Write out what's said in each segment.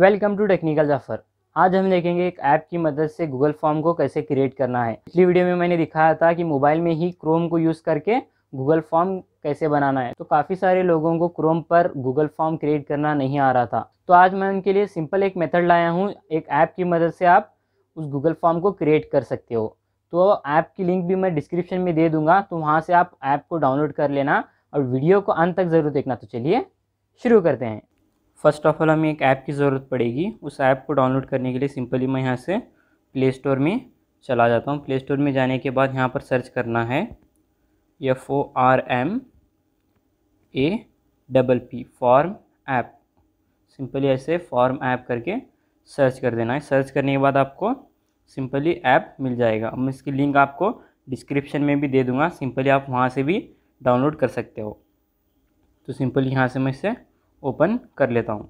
welcome to technical Jafar आज हम देखेंगे एक ऐप की मदद से गूगल फॉर्म को कैसे क्रिएट करना है पिछली वीडियो में मैंने दिखाया था कि मोबाइल में ही क्रोम को यूज़ करके गूगल फॉर्म कैसे बनाना है तो काफ़ी सारे लोगों को क्रोम पर गूगल फॉर्म क्रिएट करना नहीं आ रहा था तो आज मैं उनके लिए सिंपल एक मेथड लाया हूँ एक ऐप की मदद से आप उस गूगल फॉर्म को क्रिएट कर सकते हो तो ऐप की लिंक भी मैं डिस्क्रिप्शन में दे दूँगा तो वहाँ से आप ऐप को डाउनलोड कर लेना और वीडियो को अंत तक ज़रूर देखना तो चलिए शुरू करते हैं फर्स्ट ऑफ ऑल हमें एक ऐप की ज़रूरत पड़ेगी उस ऐप को डाउनलोड करने के लिए सिंपली मैं यहाँ से प्ले स्टोर में चला जाता हूँ प्ले स्टोर में जाने के बाद यहाँ पर सर्च करना है F O R M A double P form app simply ऐसे फॉर्म ऐप करके सर्च कर देना है सर्च करने के बाद आपको सिंपली ऐप मिल जाएगा मैं इसकी लिंक आपको डिस्क्रिप्शन में भी दे दूँगा सिंपली आप वहाँ से भी डाउनलोड कर सकते हो तो सिंपली यहाँ से मैं इसे ओपन कर लेता हूँ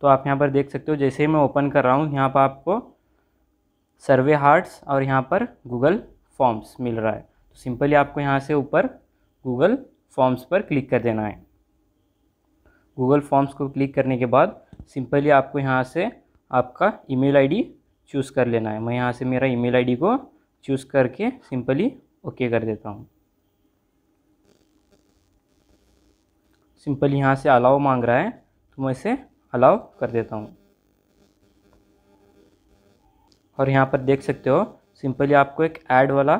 तो आप यहाँ पर देख सकते हो जैसे ही मैं ओपन कर रहा हूँ यहाँ पर आपको सर्वे हार्ट्स और यहाँ पर गूगल फॉर्म्स मिल रहा है तो सिंपली आपको यहाँ से ऊपर गूगल फॉर्म्स पर क्लिक कर देना है गूगल फॉर्म्स को क्लिक करने के बाद सिंपली आपको यहाँ से आपका ईमेल आईडी चूज़ कर लेना है मैं यहाँ से मेरा ईमेल आईडी को चूज़ करके सिंपली ओके कर देता हूँ सिंपल यहाँ से अलाव मांग रहा है तो मैं इसे अलाव कर देता हूँ और यहाँ पर देख सकते हो सिंपली आपको एक ऐड वाला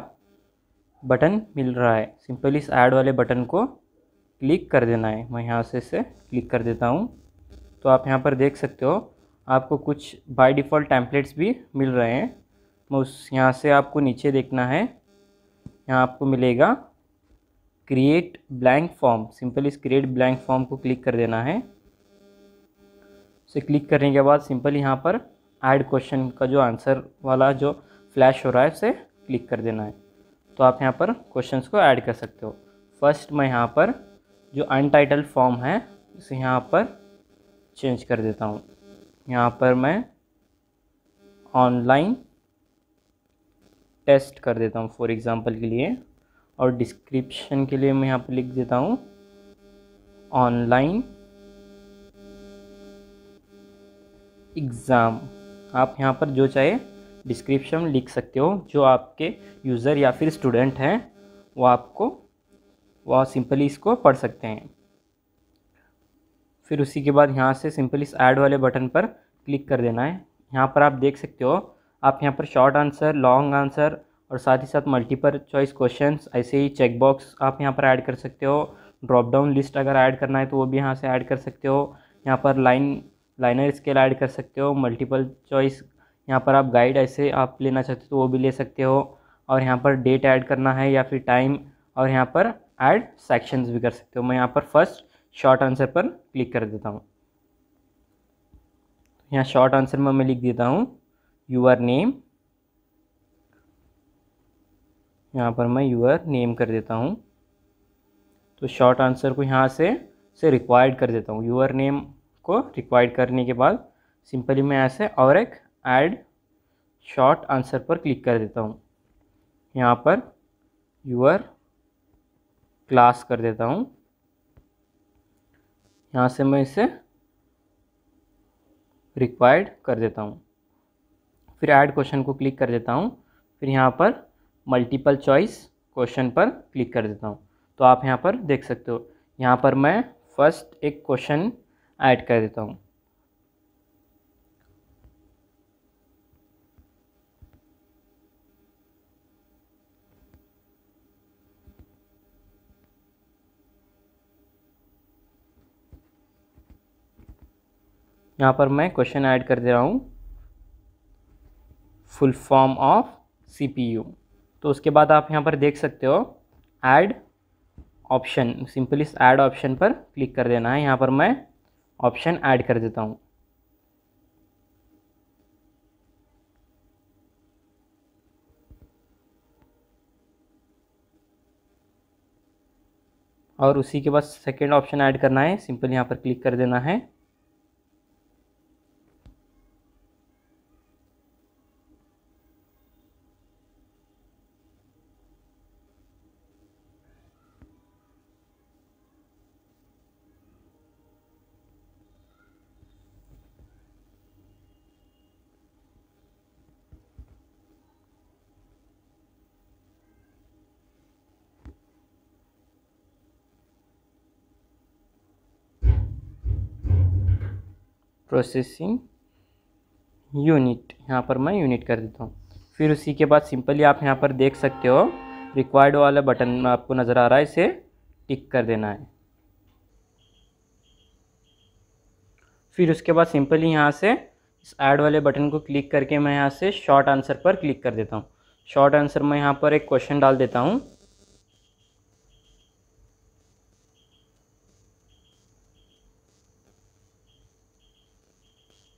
बटन मिल रहा है सिंपली इस ऐड वाले बटन को क्लिक कर देना है मैं यहाँ से इसे क्लिक कर देता हूँ तो आप यहाँ पर देख सकते हो आपको कुछ बाय डिफ़ॉल्ट टैंपलेट्स भी मिल रहे हैं मैं उस यहाँ से आपको नीचे देखना है यहाँ आपको मिलेगा क्रिएट ब्लैंक फॉर्म सिंपल इस क्रिएट ब्लैंक फॉर्म को क्लिक कर देना है उसे क्लिक करने के बाद सिंपल यहाँ पर ऐड क्वेश्चन का जो आंसर वाला जो फ्लैश हो रहा है उसे क्लिक कर देना है तो आप यहाँ पर क्वेश्चन को ऐड कर सकते हो फर्स्ट मैं यहाँ पर जो अनटाइटल फॉर्म है उसे यहाँ पर चेंज कर देता हूँ यहाँ पर मैं ऑनलाइन टेस्ट कर देता हूँ फॉर एग्ज़ाम्पल के लिए और डिस्क्रिप्शन के लिए मैं यहाँ पर लिख देता हूँ ऑनलाइन एग्ज़ाम आप यहाँ पर जो चाहे डिस्क्रिप्शन लिख सकते हो जो आपके यूज़र या फिर स्टूडेंट हैं वो आपको वह सिंपली इसको पढ़ सकते हैं फिर उसी के बाद यहाँ से सिंपली इस ऐड वाले बटन पर क्लिक कर देना है यहाँ पर आप देख सकते हो आप यहाँ पर शॉर्ट आंसर लॉन्ग आंसर और साथ ही साथ मल्टीपल चॉइस क्वेश्चंस ऐसे ही चेकबॉक्स आप यहाँ पर ऐड कर सकते हो ड्रॉप डाउन लिस्ट अगर ऐड करना है तो वो भी यहाँ से ऐड कर सकते हो यहाँ पर लाइन लाइनर स्केल ऐड कर सकते हो मल्टीपल चॉइस यहाँ पर आप गाइड ऐसे आप लेना चाहते हो तो वो भी ले सकते हो और यहाँ पर डेट ऐड करना है या फिर टाइम और यहाँ पर ऐड सेक्शंस भी कर सकते हो मैं यहाँ पर फर्स्ट शॉर्ट आंसर पर क्लिक कर देता हूँ तो यहाँ शॉर्ट आंसर में मैं लिख देता हूँ यूअर नेम यहाँ पर मैं यूर नेम कर देता हूँ तो शॉर्ट आंसर को यहाँ से से रिक्वायर्ड कर देता हूँ यूर नेम को रिक्वायर्ड करने के बाद सिंपली मैं ऐसे और एक ऐड शॉर्ट आंसर पर क्लिक कर देता हूँ यहाँ पर यूर क्लास कर देता हूँ यहाँ से मैं इसे रिक्वायर्ड कर देता हूँ फिर ऐड क्वेश्चन को क्लिक कर देता हूँ फिर यहाँ पर मल्टीपल चॉइस क्वेश्चन पर क्लिक कर देता हूँ तो आप यहाँ पर देख सकते हो यहाँ पर मैं फर्स्ट एक क्वेश्चन ऐड कर देता हूँ यहाँ पर मैं क्वेश्चन ऐड कर दे रहा हूँ फुल फॉर्म ऑफ सीपीयू तो उसके बाद आप यहाँ पर देख सकते हो ऐड ऑप्शन सिंपली इस ऐड ऑप्शन पर क्लिक कर देना है यहाँ पर मैं ऑप्शन ऐड कर देता हूँ और उसी के बाद सेकेंड ऑप्शन ऐड करना है सिंपल यहाँ पर क्लिक कर देना है प्रोसेसिंग यूनिट यहाँ पर मैं यूनिट कर देता हूँ फिर उसी के बाद सिंपली आप यहाँ पर देख सकते हो रिक्वायर्ड वाला बटन में आपको नज़र आ रहा है इसे टिक कर देना है फिर उसके बाद सिंपली यहाँ से इस ऐड वाले बटन को क्लिक करके मैं यहाँ से शॉर्ट आंसर पर क्लिक कर देता हूँ शॉर्ट आंसर में यहाँ पर एक क्वेश्चन डाल देता हूँ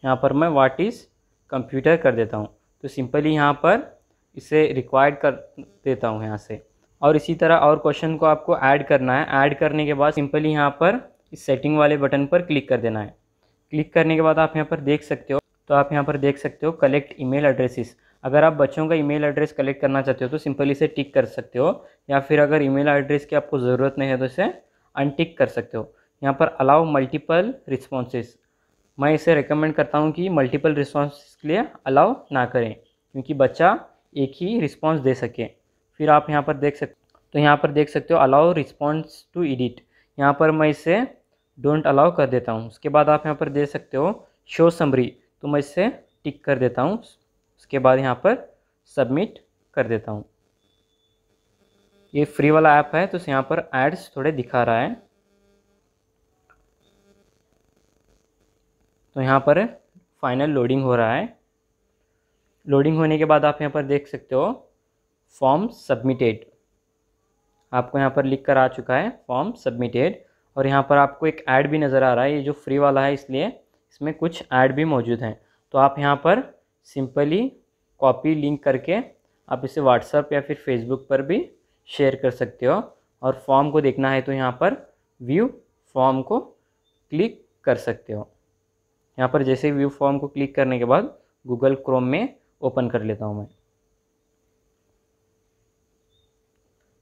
यहाँ पर मैं वाट इज़ कंप्यूटर कर देता हूँ तो सिंपली यहाँ पर इसे रिक्वायर्ड कर देता हूँ यहाँ से और इसी तरह और क्वेश्चन को आपको ऐड करना है ऐड करने के बाद सिंपली यहाँ पर इस सेटिंग वाले बटन पर क्लिक कर देना है क्लिक करने के बाद आप यहाँ पर देख सकते हो तो आप यहाँ पर देख सकते हो कलेक्ट ईमेल एड्रेसेस अगर आप बच्चों का ईमेल एड्रेस कलेक्ट करना चाहते हो तो सिंपली इसे टिक कर सकते हो या फिर अगर ईमेल एड्रेस की आपको ज़रूरत नहीं है तो इसे अनटिक कर सकते हो यहाँ पर अलाउ मल्टीपल रिस्पॉन्सेज मैं इसे रिकमेंड करता हूँ कि मल्टीपल रिस्पॉन्स के लिए अलाउ ना करें क्योंकि बच्चा एक ही रिस्पॉन्स दे सके फिर आप यहाँ पर देख सकते तो यहाँ पर देख सकते हो अलाउ रिस्पॉन्स टू एडिट यहाँ पर मैं इसे डोंट अलाउ कर देता हूँ उसके बाद आप यहाँ पर दे सकते हो शो समरी तो मैं इसे टिक कर देता हूँ उसके बाद यहाँ पर सबमिट कर देता हूँ ये फ्री वाला ऐप है तो यहाँ पर एड्स थोड़े दिखा रहा है तो यहाँ पर फाइनल लोडिंग हो रहा है लोडिंग होने के बाद आप यहाँ पर देख सकते हो फॉर्म सबमिटेड आपको यहाँ पर लिख कर आ चुका है फॉर्म सबमिटेड और यहाँ पर आपको एक ऐड भी नज़र आ रहा है ये जो फ्री वाला है इसलिए इसमें कुछ ऐड भी मौजूद हैं तो आप यहाँ पर सिंपली कॉपी लिंक करके आप इसे व्हाट्सअप या फिर फेसबुक पर भी शेयर कर सकते हो और फॉर्म को देखना है तो यहाँ पर व्यू फॉर्म को क्लिक कर सकते हो यहाँ पर जैसे व्यू फॉर्म को क्लिक करने के बाद गूगल क्रोम में ओपन कर लेता हूँ मैं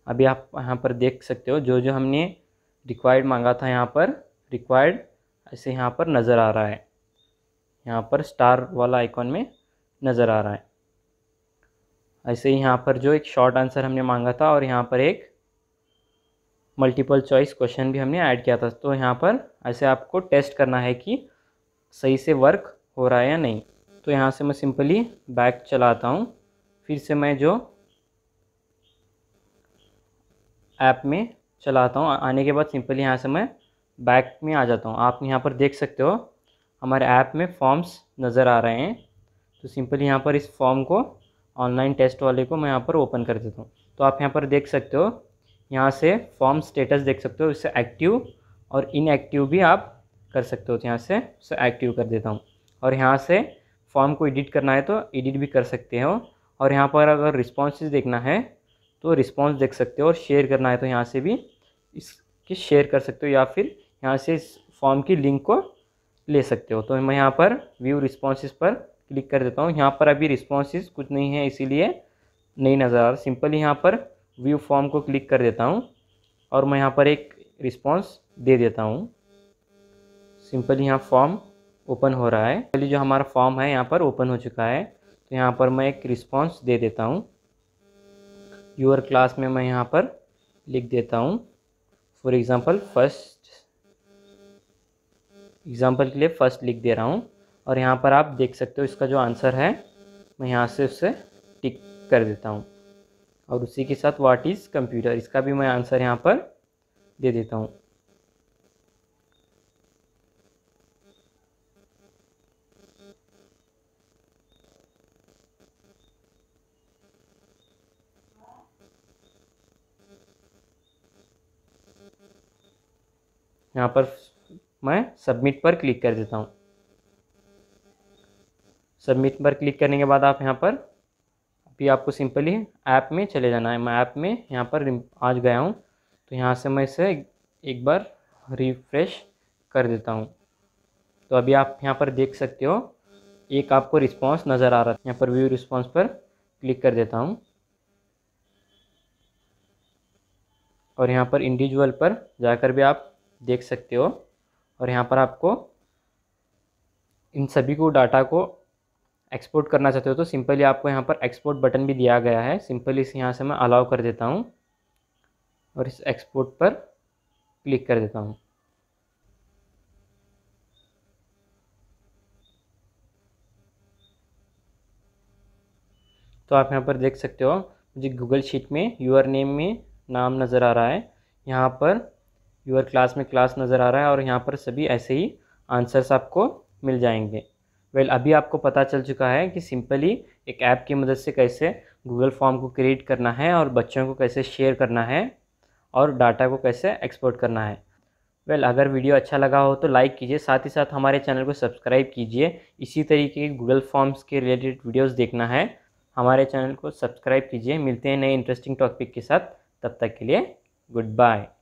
अभी आप यहाँ पर देख सकते हो जो जो हमने रिक्वायर्ड मांगा था यहाँ पर रिक्वायर्ड ऐसे यहाँ पर नज़र आ रहा है यहाँ पर स्टार वाला आइकॉन में नज़र आ रहा है ऐसे ही यहाँ पर जो एक शॉर्ट आंसर हमने मांगा था और यहाँ पर एक मल्टीपल चॉइस क्वेश्चन भी हमने ऐड किया था तो यहाँ पर ऐसे आपको टेस्ट करना है कि सही से वर्क हो रहा है या नहीं तो यहाँ से मैं सिंपली बैक चलाता हूँ फिर से मैं जो ऐप में चलाता हूँ आने के बाद सिंपली यहाँ से मैं बैक में आ जाता हूँ आप यहाँ पर देख सकते हो हमारे ऐप में फॉर्म्स नज़र आ रहे हैं तो सिंपली यहाँ पर इस फॉर्म को ऑनलाइन टेस्ट वाले को मैं यहाँ पर ओपन कर देता हूँ तो आप यहाँ पर देख सकते हो यहाँ से फॉर्म स्टेटस देख सकते हो इससे एक्टिव और इनएक्टिव भी आप कर सकते हो तो यहाँ से उसे एक्टिव कर देता हूँ और यहाँ से फॉर्म को एडिट करना है तो एडिट भी कर सकते हो और यहाँ पर अगर रिस्पॉन्सेज देखना है तो रिस्पॉन्स देख सकते हो और शेयर करना है तो यहाँ से भी इसकी शेयर कर सकते हो या फिर यहाँ से इस फॉर्म की लिंक को ले सकते हो तो मैं यहाँ पर व्यू रिस्पॉन्सेज पर क्लिक कर देता हूँ यहाँ पर अभी रिस्पॉन्सेज कुछ नहीं है इसीलिए नहीं नज़र आ रहा सिंपल यहाँ पर व्यू फॉर्म को क्लिक कर देता हूँ और मैं यहाँ पर एक रिस्पॉन्स दे देता हूँ सिंपल यहाँ फॉर्म ओपन हो रहा है पहले जो हमारा फॉर्म है यहाँ पर ओपन हो चुका है तो यहाँ पर मैं एक रिस्पॉन्स दे देता हूँ योर क्लास में मैं यहाँ पर लिख देता हूँ फॉर एग्ज़ाम्पल फर्स्ट एग्ज़ाम्पल के लिए फ़र्स्ट लिख दे रहा हूँ और यहाँ पर आप देख सकते हो इसका जो आंसर है मैं यहाँ से उसे टिक कर देता हूँ और उसी के साथ वाट इज़ कंप्यूटर इसका भी मैं आंसर यहाँ पर दे देता हूँ यहाँ पर मैं सबमिट पर क्लिक कर देता हूँ सबमिट पर क्लिक करने के बाद आप यहाँ पर अभी आपको सिंपली ऐप में चले जाना है मैं ऐप में यहाँ पर आज गया हूँ तो यहाँ से मैं इसे एक बार रिफ्रेश कर देता हूँ तो अभी आप यहाँ पर देख सकते हो एक आपको रिस्पांस नज़र आ रहा है यहाँ पर व्यू रिस्पांस पर क्लिक कर देता हूँ और यहाँ पर इंडिविजुअल पर जाकर भी आप देख सकते हो और यहाँ पर आपको इन सभी को डाटा को एक्सपोर्ट करना चाहते हो तो सिंपली आपको यहाँ पर एक्सपोर्ट बटन भी दिया गया है सिंपली इस यहाँ से मैं अलाउ कर देता हूँ और इस एक्सपोर्ट पर क्लिक कर देता हूँ तो आप यहाँ पर देख सकते हो मुझे गूगल शीट में यूर नेम में नाम नज़र आ रहा है यहाँ पर व्यूअर क्लास में क्लास नज़र आ रहा है और यहाँ पर सभी ऐसे ही आंसर्स आपको मिल जाएंगे वेल well, अभी आपको पता चल चुका है कि सिंपली एक ऐप की मदद से कैसे गूगल फॉर्म को क्रिएट करना है और बच्चों को कैसे शेयर करना है और डाटा को कैसे एक्सपोर्ट करना है वेल well, अगर वीडियो अच्छा लगा हो तो लाइक कीजिए साथ ही साथ हमारे चैनल को सब्सक्राइब कीजिए इसी तरीके की गूगल फॉर्म्स के रिलेटेड वीडियोस देखना है हमारे चैनल को सब्सक्राइब कीजिए मिलते हैं नए इंटरेस्टिंग टॉपिक के साथ तब तक के लिए गुड बाय